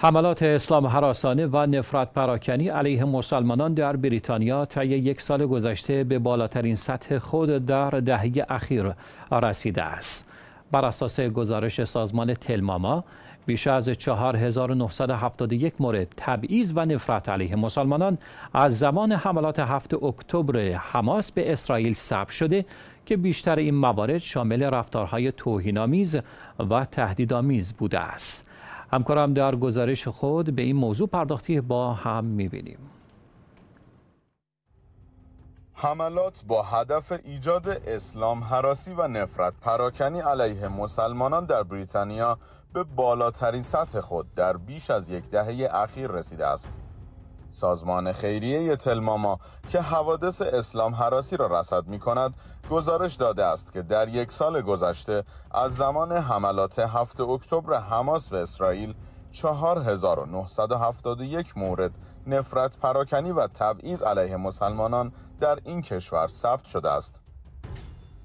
حملات اسلام حراسانه و نفرت پراکنی علیه مسلمانان در بریتانیا طی یک سال گذشته به بالاترین سطح خود در دهه اخیر رسیده است. بر اساس گزارش سازمان تلماما بیش از 4971 مورد تبعیض و نفرت علیه مسلمانان از زمان حملات 7 اکتبر حماس به اسرائیل ثبت شده که بیشتر این موارد شامل رفتارهای توهینآمیز و تهدیدآمیز بوده است. همکارم در گزارش خود به این موضوع پرداختی با هم میبینیم حملات با هدف ایجاد اسلام حراسی و نفرت پراکنی علیه مسلمانان در بریتانیا به بالاترین سطح خود در بیش از یک دهه اخیر رسیده است سازمان خیریه تلماما که حوادث اسلام حراسی را رسد می کند گزارش داده است که در یک سال گذشته از زمان حملات 7 اکتبر حماس به اسرائیل 4971 مورد نفرت پراکنی و تبعیض علیه مسلمانان در این کشور ثبت شده است.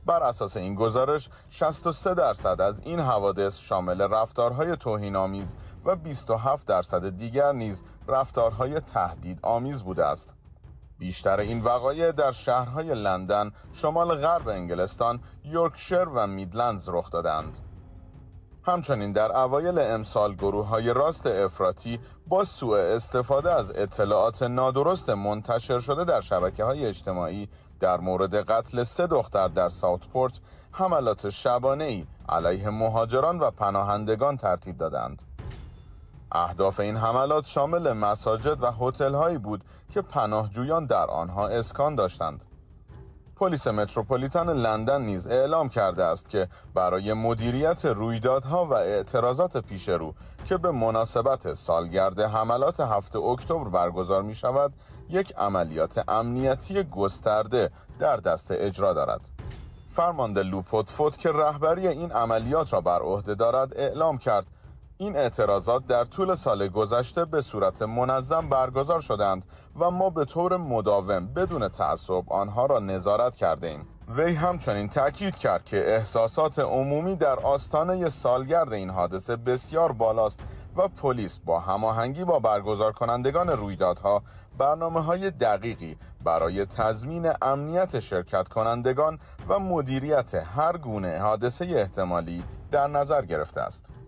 بر اساس این گزارش 63 درصد از این حوادث شامل رفتارهای آمیز و 27 درصد دیگر نیز رفتارهای تهدید آمیز بوده است. بیشتر این وقایع در شهرهای لندن، شمال غرب انگلستان، یورکشر و میدلندز رخ دادند. همچنین در اوایل امسال گروه های راست افراتی با سوء استفاده از اطلاعات نادرست منتشر شده در شبکه های اجتماعی در مورد قتل سه دختر در ساوتپورت حملات شبانه ای علیه مهاجران و پناهندگان ترتیب دادند. اهداف این حملات شامل مساجد و هایی بود که پناهجویان در آنها اسکان داشتند. پلیس متروپولیتان لندن نیز اعلام کرده است که برای مدیریت رویدادها و اعتراضات پیش رو که به مناسبت سالگرد حملات هفته اکتبر برگزار می شود یک عملیات امنیتی گسترده در دست اجرا دارد فرمانده لوپوتفوت که رهبری این عملیات را بر عهده دارد اعلام کرد این اعتراضات در طول سال گذشته به صورت منظم برگزار شدند و ما به طور مداوم بدون تعصب آنها را نظارت کرده ایم. وی همچنین تاکید کرد که احساسات عمومی در آستانه سالگرد این حادثه بسیار بالاست و پلیس با هماهنگی با برگزار کنندگان رویدادها برنامه های دقیقی برای تضمین امنیت شرکت کنندگان و مدیریت هر گونه حادثه احتمالی در نظر گرفته است.